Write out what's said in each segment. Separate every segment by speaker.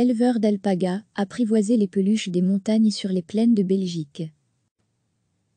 Speaker 1: éleveur d'alpaga, apprivoiser les peluches des montagnes sur les plaines de Belgique.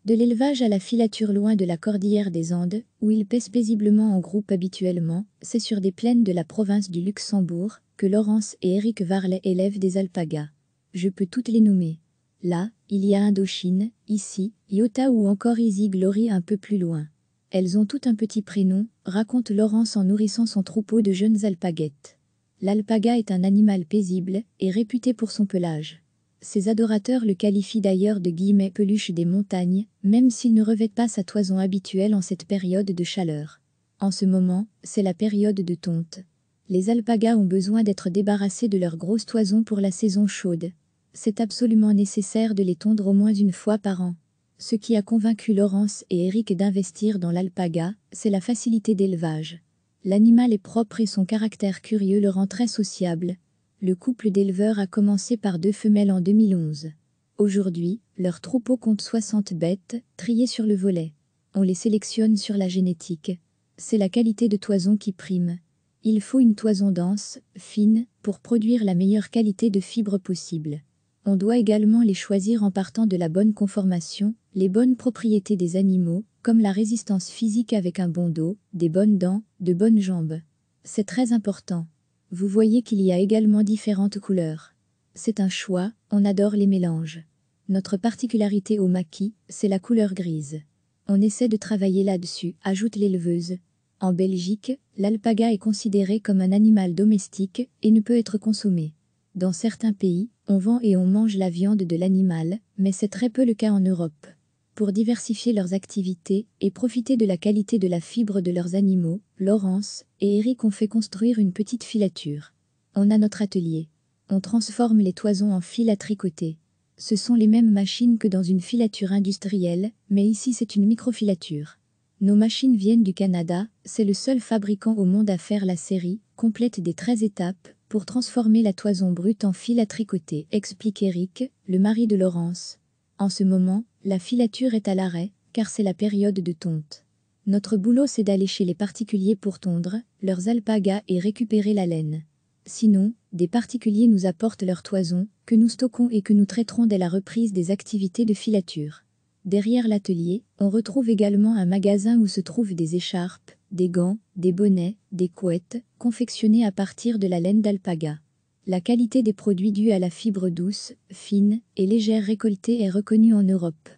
Speaker 1: De l'élevage à la filature loin de la cordillère des Andes, où ils pèsent paisiblement en groupe habituellement, c'est sur des plaines de la province du Luxembourg que Laurence et Éric Varlet élèvent des alpagas. Je peux toutes les nommer. Là, il y a Indochine, ici, Iota ou encore Izzy, Glory un peu plus loin. Elles ont tout un petit prénom, raconte Laurence en nourrissant son troupeau de jeunes alpaguettes. L'alpaga est un animal paisible et réputé pour son pelage. Ses adorateurs le qualifient d'ailleurs de guillemets peluche des montagnes, même s'il ne revêt pas sa toison habituelle en cette période de chaleur. En ce moment, c'est la période de tonte. Les alpagas ont besoin d'être débarrassés de leur grosse toison pour la saison chaude. C'est absolument nécessaire de les tondre au moins une fois par an. Ce qui a convaincu Laurence et Eric d'investir dans l'alpaga, c'est la facilité d'élevage. L'animal est propre et son caractère curieux le rend très sociable. Le couple d'éleveurs a commencé par deux femelles en 2011. Aujourd'hui, leur troupeau compte 60 bêtes, triées sur le volet. On les sélectionne sur la génétique. C'est la qualité de toison qui prime. Il faut une toison dense, fine, pour produire la meilleure qualité de fibres possible. On doit également les choisir en partant de la bonne conformation, les bonnes propriétés des animaux, comme la résistance physique avec un bon dos, des bonnes dents, de bonnes jambes. C'est très important. Vous voyez qu'il y a également différentes couleurs. C'est un choix, on adore les mélanges. Notre particularité au maquis, c'est la couleur grise. On essaie de travailler là-dessus, ajoute l'éleveuse. En Belgique, l'alpaga est considéré comme un animal domestique et ne peut être consommé. Dans certains pays, on vend et on mange la viande de l'animal, mais c'est très peu le cas en Europe pour diversifier leurs activités et profiter de la qualité de la fibre de leurs animaux, Laurence et Eric ont fait construire une petite filature. On a notre atelier. On transforme les toisons en fil à tricoter. Ce sont les mêmes machines que dans une filature industrielle, mais ici c'est une microfilature. Nos machines viennent du Canada, c'est le seul fabricant au monde à faire la série, complète des 13 étapes, pour transformer la toison brute en fil à tricoter, explique Eric, le mari de Laurence, en ce moment, la filature est à l'arrêt, car c'est la période de tonte. Notre boulot c'est d'aller chez les particuliers pour tondre leurs alpagas et récupérer la laine. Sinon, des particuliers nous apportent leurs toisons, que nous stockons et que nous traiterons dès la reprise des activités de filature. Derrière l'atelier, on retrouve également un magasin où se trouvent des écharpes, des gants, des bonnets, des couettes, confectionnées à partir de la laine d'alpaga. La qualité des produits dus à la fibre douce, fine et légère récoltée est reconnue en Europe.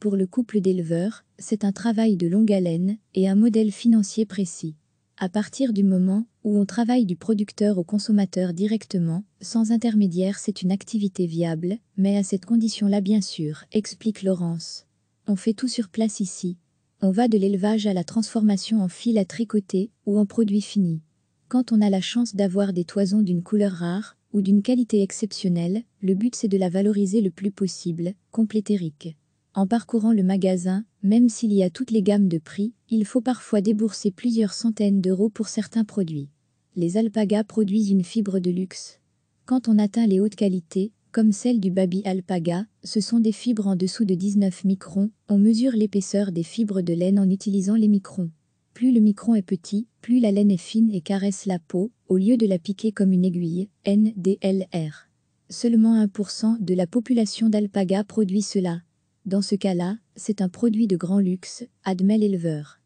Speaker 1: Pour le couple d'éleveurs, c'est un travail de longue haleine et un modèle financier précis. À partir du moment où on travaille du producteur au consommateur directement, sans intermédiaire, c'est une activité viable, mais à cette condition-là bien sûr, explique Laurence. On fait tout sur place ici. On va de l'élevage à la transformation en fil à tricoter ou en produit fini. Quand on a la chance d'avoir des toisons d'une couleur rare ou d'une qualité exceptionnelle, le but c'est de la valoriser le plus possible, complétérique En parcourant le magasin, même s'il y a toutes les gammes de prix, il faut parfois débourser plusieurs centaines d'euros pour certains produits. Les alpagas produisent une fibre de luxe. Quand on atteint les hautes qualités, comme celle du baby alpaga, ce sont des fibres en dessous de 19 microns, on mesure l'épaisseur des fibres de laine en utilisant les microns. Plus le micron est petit, plus la laine est fine et caresse la peau, au lieu de la piquer comme une aiguille, NDLR. Seulement 1% de la population d'alpaga produit cela. Dans ce cas-là, c'est un produit de grand luxe, admet l'éleveur.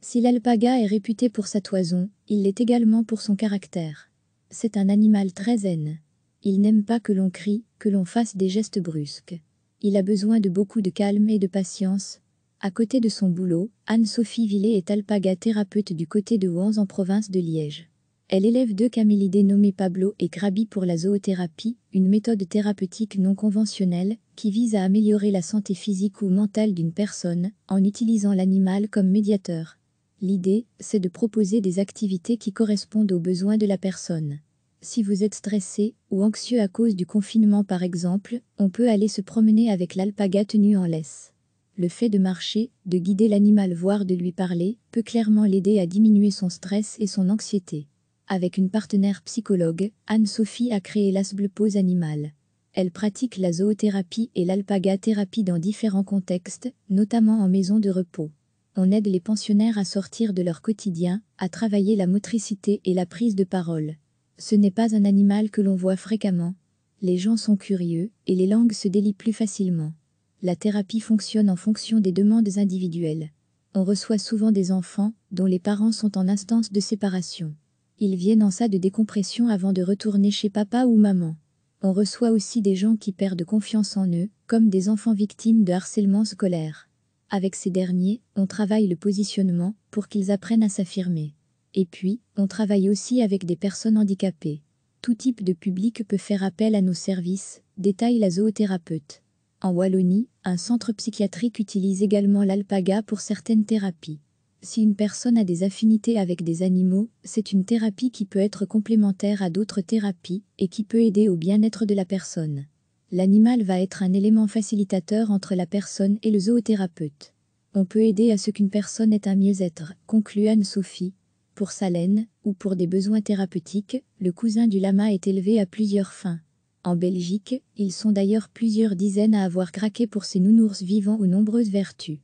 Speaker 1: Si l'alpaga est réputé pour sa toison, il l'est également pour son caractère. C'est un animal très zen. Il n'aime pas que l'on crie, que l'on fasse des gestes brusques. Il a besoin de beaucoup de calme et de patience, à côté de son boulot, Anne-Sophie Villet est alpaga thérapeute du côté de Ouans en province de Liège. Elle élève deux camélidés nommés Pablo et Graby pour la zoothérapie, une méthode thérapeutique non conventionnelle qui vise à améliorer la santé physique ou mentale d'une personne en utilisant l'animal comme médiateur. L'idée, c'est de proposer des activités qui correspondent aux besoins de la personne. Si vous êtes stressé ou anxieux à cause du confinement par exemple, on peut aller se promener avec l'alpaga tenue en laisse. Le fait de marcher, de guider l'animal voire de lui parler, peut clairement l'aider à diminuer son stress et son anxiété. Avec une partenaire psychologue, Anne-Sophie a créé l'Asble pose Animal. Elle pratique la zoothérapie et lalpaga dans différents contextes, notamment en maison de repos. On aide les pensionnaires à sortir de leur quotidien, à travailler la motricité et la prise de parole. Ce n'est pas un animal que l'on voit fréquemment. Les gens sont curieux et les langues se délient plus facilement. La thérapie fonctionne en fonction des demandes individuelles. On reçoit souvent des enfants dont les parents sont en instance de séparation. Ils viennent en ça de décompression avant de retourner chez papa ou maman. On reçoit aussi des gens qui perdent confiance en eux, comme des enfants victimes de harcèlement scolaire. Avec ces derniers, on travaille le positionnement pour qu'ils apprennent à s'affirmer. Et puis, on travaille aussi avec des personnes handicapées. Tout type de public peut faire appel à nos services, détaille la zoothérapeute. En Wallonie, un centre psychiatrique utilise également l'alpaga pour certaines thérapies. Si une personne a des affinités avec des animaux, c'est une thérapie qui peut être complémentaire à d'autres thérapies et qui peut aider au bien-être de la personne. L'animal va être un élément facilitateur entre la personne et le zoothérapeute. On peut aider à ce qu'une personne ait un mieux-être, conclut Anne-Sophie. Pour sa laine, ou pour des besoins thérapeutiques, le cousin du lama est élevé à plusieurs fins. En Belgique, ils sont d'ailleurs plusieurs dizaines à avoir craqué pour ces nounours vivants aux nombreuses vertus.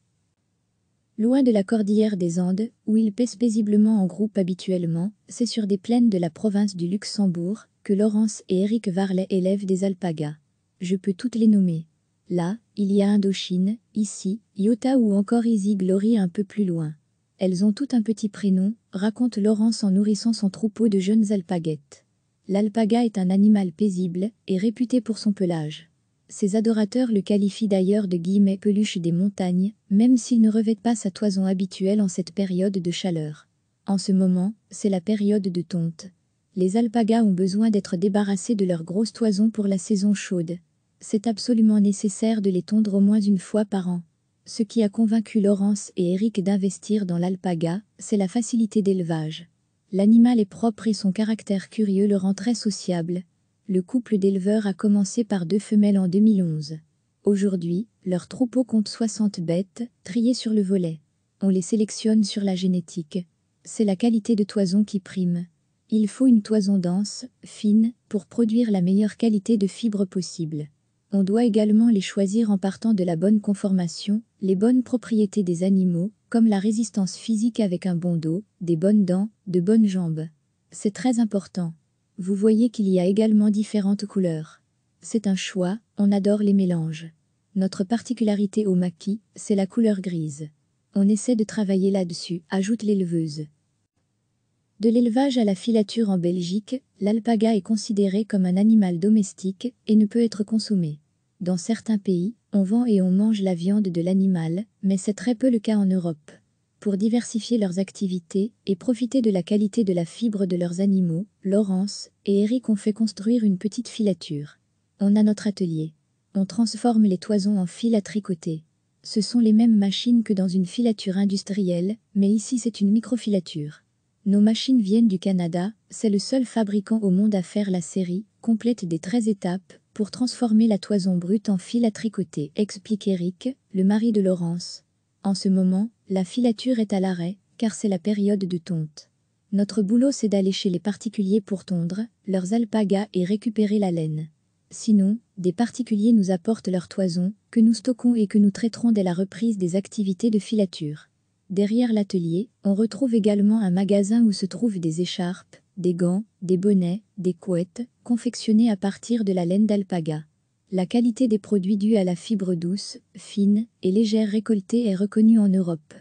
Speaker 1: Loin de la cordillère des Andes, où ils pèsent paisiblement en groupe habituellement, c'est sur des plaines de la province du Luxembourg que Laurence et Éric Varlet élèvent des alpagas. Je peux toutes les nommer. Là, il y a Indochine, ici, Iota ou encore Izzy Glory un peu plus loin. Elles ont tout un petit prénom, raconte Laurence en nourrissant son troupeau de jeunes alpaguettes. L'alpaga est un animal paisible et réputé pour son pelage. Ses adorateurs le qualifient d'ailleurs de guillemets peluche des montagnes, même s'il ne revêt pas sa toison habituelle en cette période de chaleur. En ce moment, c'est la période de tonte. Les alpagas ont besoin d'être débarrassés de leur grosse toison pour la saison chaude. C'est absolument nécessaire de les tondre au moins une fois par an. Ce qui a convaincu Laurence et Eric d'investir dans l'alpaga, c'est la facilité d'élevage. L'animal est propre et son caractère curieux le rend très sociable. Le couple d'éleveurs a commencé par deux femelles en 2011. Aujourd'hui, leur troupeau compte 60 bêtes, triées sur le volet. On les sélectionne sur la génétique. C'est la qualité de toison qui prime. Il faut une toison dense, fine, pour produire la meilleure qualité de fibre possible. On doit également les choisir en partant de la bonne conformation, les bonnes propriétés des animaux, comme la résistance physique avec un bon dos, des bonnes dents, de bonnes jambes. C'est très important. Vous voyez qu'il y a également différentes couleurs. C'est un choix, on adore les mélanges. Notre particularité au maquis, c'est la couleur grise. On essaie de travailler là-dessus, ajoute l'éleveuse. De l'élevage à la filature en Belgique, l'alpaga est considéré comme un animal domestique et ne peut être consommé. Dans certains pays, on vend et on mange la viande de l'animal, mais c'est très peu le cas en Europe. Pour diversifier leurs activités et profiter de la qualité de la fibre de leurs animaux, Laurence et Eric ont fait construire une petite filature. On a notre atelier. On transforme les toisons en fil à tricoter. Ce sont les mêmes machines que dans une filature industrielle, mais ici c'est une microfilature. Nos machines viennent du Canada, c'est le seul fabricant au monde à faire la série, complète des 13 étapes, pour transformer la toison brute en fil à tricoter, explique Eric, le mari de Laurence. En ce moment, la filature est à l'arrêt, car c'est la période de tonte. Notre boulot c'est d'aller chez les particuliers pour tondre leurs alpagas et récupérer la laine. Sinon, des particuliers nous apportent leur toison, que nous stockons et que nous traiterons dès la reprise des activités de filature. Derrière l'atelier, on retrouve également un magasin où se trouvent des écharpes, des gants, des bonnets, des couettes, confectionnés à partir de la laine d'alpaga. La qualité des produits dus à la fibre douce, fine et légère récoltée est reconnue en Europe.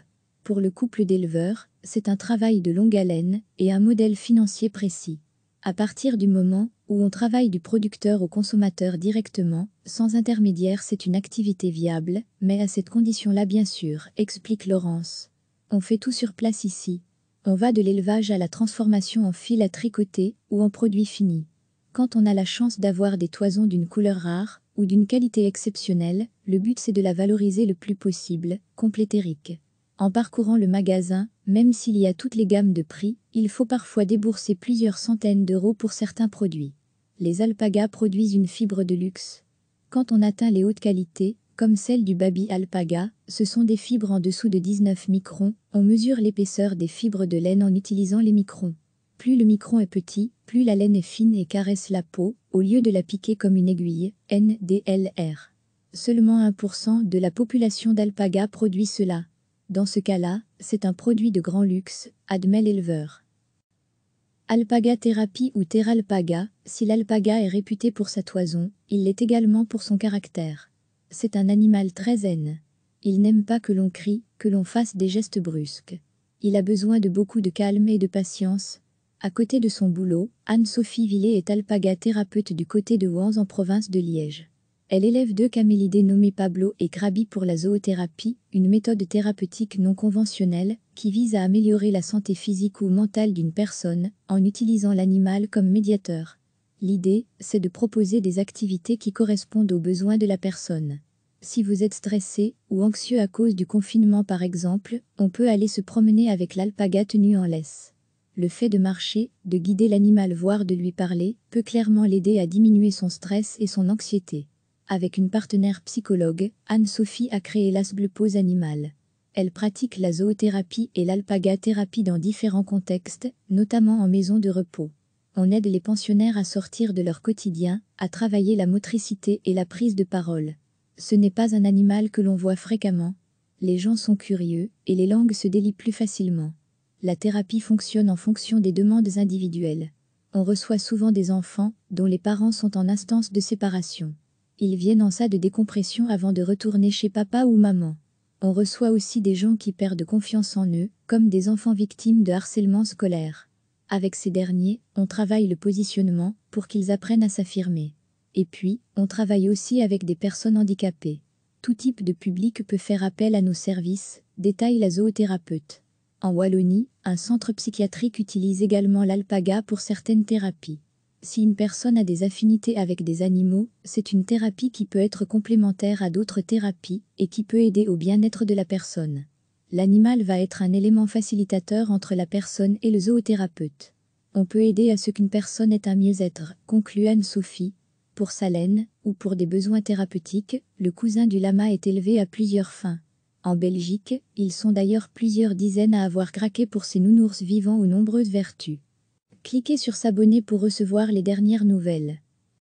Speaker 1: Pour le couple d'éleveurs, c'est un travail de longue haleine et un modèle financier précis. À partir du moment où on travaille du producteur au consommateur directement, sans intermédiaire, c'est une activité viable, mais à cette condition-là bien sûr, explique Laurence. On fait tout sur place ici. On va de l'élevage à la transformation en fil à tricoter ou en produit fini. Quand on a la chance d'avoir des toisons d'une couleur rare ou d'une qualité exceptionnelle, le but c'est de la valoriser le plus possible, complète En parcourant le magasin, même s'il y a toutes les gammes de prix, il faut parfois débourser plusieurs centaines d'euros pour certains produits. Les alpagas produisent une fibre de luxe. Quand on atteint les hautes qualités, comme celle du babi alpaga, ce sont des fibres en dessous de 19 microns, on mesure l'épaisseur des fibres de laine en utilisant les microns. Plus le micron est petit, plus la laine est fine et caresse la peau, au lieu de la piquer comme une aiguille, NDLR. Seulement 1% de la population d'alpaga produit cela. Dans ce cas-là, c'est un produit de grand luxe, admet l'éleveur. Alpaga thérapie ou teralpaga. si l'alpaga est réputé pour sa toison, il l'est également pour son caractère. C'est un animal très zen. Il n'aime pas que l'on crie, que l'on fasse des gestes brusques. Il a besoin de beaucoup de calme et de patience. À côté de son boulot, Anne-Sophie Villet est alpaga thérapeute du côté de Wans en province de Liège. Elle élève deux camélidés nommés Pablo et Graby pour la zoothérapie, une méthode thérapeutique non conventionnelle qui vise à améliorer la santé physique ou mentale d'une personne en utilisant l'animal comme médiateur. L'idée, c'est de proposer des activités qui correspondent aux besoins de la personne. Si vous êtes stressé ou anxieux à cause du confinement par exemple, on peut aller se promener avec l'alpaga tenue en laisse. Le fait de marcher, de guider l'animal voire de lui parler, peut clairement l'aider à diminuer son stress et son anxiété. Avec une partenaire psychologue, Anne-Sophie a créé l'Asble pose Animale. Elle pratique la zoothérapie et l'alpaga-thérapie dans différents contextes, notamment en maison de repos on aide les pensionnaires à sortir de leur quotidien, à travailler la motricité et la prise de parole. Ce n'est pas un animal que l'on voit fréquemment. Les gens sont curieux et les langues se délient plus facilement. La thérapie fonctionne en fonction des demandes individuelles. On reçoit souvent des enfants dont les parents sont en instance de séparation. Ils viennent en ça de décompression avant de retourner chez papa ou maman. On reçoit aussi des gens qui perdent confiance en eux, comme des enfants victimes de harcèlement scolaire. Avec ces derniers, on travaille le positionnement pour qu'ils apprennent à s'affirmer. Et puis, on travaille aussi avec des personnes handicapées. Tout type de public peut faire appel à nos services, détaille la zoothérapeute. En Wallonie, un centre psychiatrique utilise également l'alpaga pour certaines thérapies. Si une personne a des affinités avec des animaux, c'est une thérapie qui peut être complémentaire à d'autres thérapies et qui peut aider au bien-être de la personne. L'animal va être un élément facilitateur entre la personne et le zoothérapeute. On peut aider à ce qu'une personne ait un mieux-être, conclut Anne-Sophie. Pour sa laine, ou pour des besoins thérapeutiques, le cousin du lama est élevé à plusieurs fins. En Belgique, ils sont d'ailleurs plusieurs dizaines à avoir craqué pour ces nounours vivants aux nombreuses vertus. Cliquez sur s'abonner pour recevoir les dernières nouvelles.